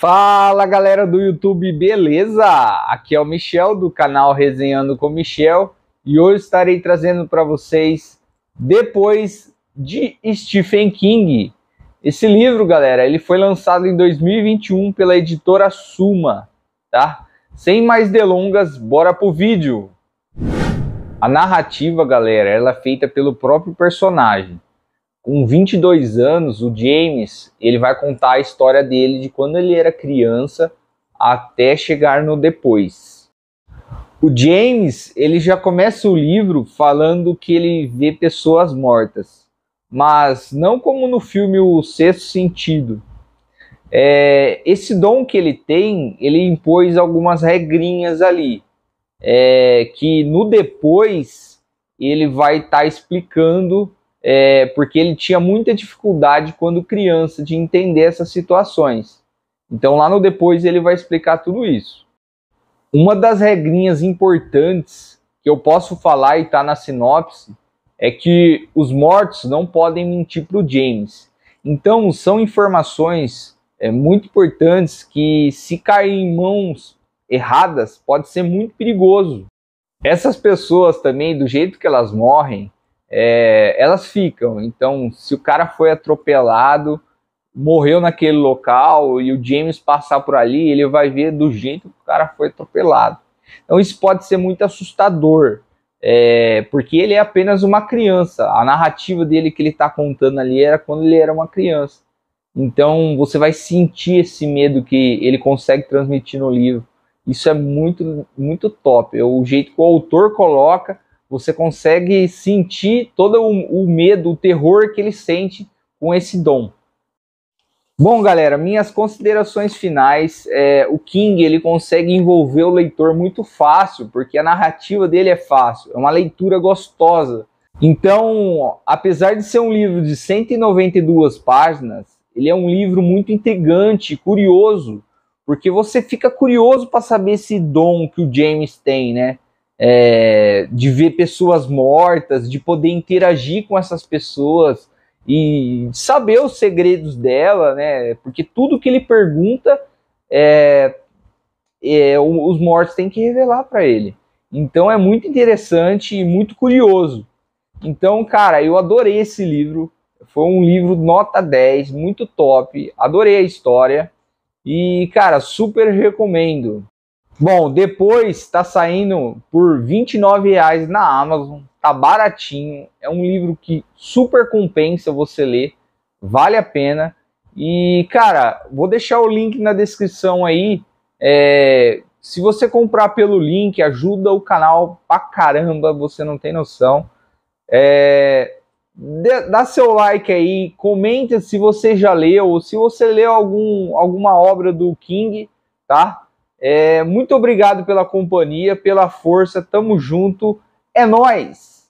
Fala galera do YouTube, beleza? Aqui é o Michel do canal Resenhando com Michel e hoje estarei trazendo para vocês Depois de Stephen King. Esse livro, galera, ele foi lançado em 2021 pela editora Suma, tá? Sem mais delongas, bora pro vídeo. A narrativa, galera, ela é feita pelo próprio personagem. Com 22 anos, o James ele vai contar a história dele de quando ele era criança até chegar no depois. O James ele já começa o livro falando que ele vê pessoas mortas, mas não como no filme O Sexto Sentido. É, esse dom que ele tem, ele impôs algumas regrinhas ali, é, que no depois ele vai estar tá explicando é, porque ele tinha muita dificuldade quando criança de entender essas situações. Então, lá no depois, ele vai explicar tudo isso. Uma das regrinhas importantes que eu posso falar e está na sinopse é que os mortos não podem mentir para o James. Então, são informações é, muito importantes que, se cair em mãos erradas, pode ser muito perigoso. Essas pessoas também, do jeito que elas morrem, é, elas ficam. Então, se o cara foi atropelado, morreu naquele local e o James passar por ali, ele vai ver do jeito que o cara foi atropelado. Então, isso pode ser muito assustador, é, porque ele é apenas uma criança. A narrativa dele que ele está contando ali era quando ele era uma criança. Então, você vai sentir esse medo que ele consegue transmitir no livro. Isso é muito, muito top. É o jeito que o autor coloca você consegue sentir todo o, o medo, o terror que ele sente com esse dom. Bom, galera, minhas considerações finais. É, o King ele consegue envolver o leitor muito fácil, porque a narrativa dele é fácil, é uma leitura gostosa. Então, apesar de ser um livro de 192 páginas, ele é um livro muito intrigante, curioso, porque você fica curioso para saber esse dom que o James tem, né? é, de ver pessoas mortas, de poder interagir com essas pessoas e saber os segredos dela, né? Porque tudo que ele pergunta, é, é os mortos têm que revelar para ele. Então é muito interessante e muito curioso. Então, cara, eu adorei esse livro. Foi um livro nota 10, muito top. Adorei a história. E, cara, super recomendo. Bom, depois está saindo por R$29,00 na Amazon, tá baratinho, é um livro que super compensa você ler, vale a pena. E, cara, vou deixar o link na descrição aí. É, se você comprar pelo link, ajuda o canal pra caramba, você não tem noção. É, dá seu like aí, comenta se você já leu, ou se você leu algum, alguma obra do King, tá? É, muito obrigado pela companhia, pela força, tamo junto, é nós.